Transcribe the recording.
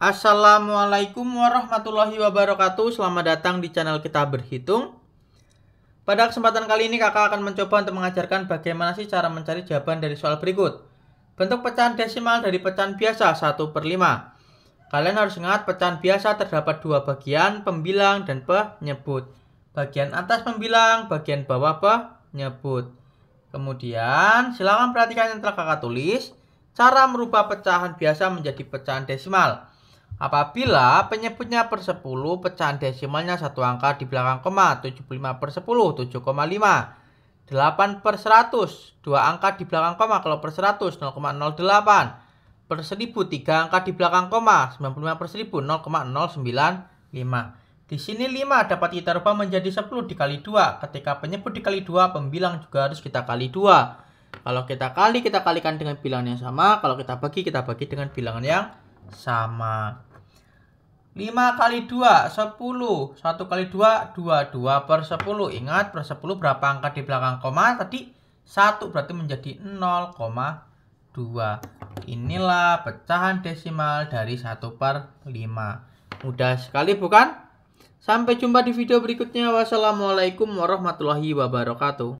Assalamualaikum warahmatullahi wabarakatuh Selamat datang di channel kita berhitung Pada kesempatan kali ini kakak akan mencoba untuk mengajarkan bagaimana sih cara mencari jawaban dari soal berikut Bentuk pecahan desimal dari pecahan biasa 1 per 5 Kalian harus ingat pecahan biasa terdapat dua bagian pembilang dan penyebut Bagian atas pembilang, bagian bawah penyebut Kemudian silakan perhatikan yang telah kakak tulis Cara merubah pecahan biasa menjadi pecahan desimal Apabila penyebutnya per 10, pecahan desimalnya satu angka di belakang koma, 75 per 10, 7,5. 8 per 100, 2 angka di belakang koma, kalau per 100, 0,08. Per 1000, 3 angka di belakang koma, 95 per 1000, 0,095. Di sini 5 dapat kita rubah menjadi 10 dikali 2. Ketika penyebut dikali 2, pembilang juga harus kita kali 2. Kalau kita kali, kita kalikan dengan bilangan yang sama. Kalau kita bagi, kita bagi dengan bilangan yang sama. 5 kali 2, 10. 1 kali 2, 2. 2 per 10. Ingat, per 10 berapa angka di belakang koma? Tadi 1 berarti menjadi 0,2. Inilah pecahan desimal dari 1 per 5. Mudah sekali bukan? Sampai jumpa di video berikutnya. Wassalamualaikum warahmatullahi wabarakatuh.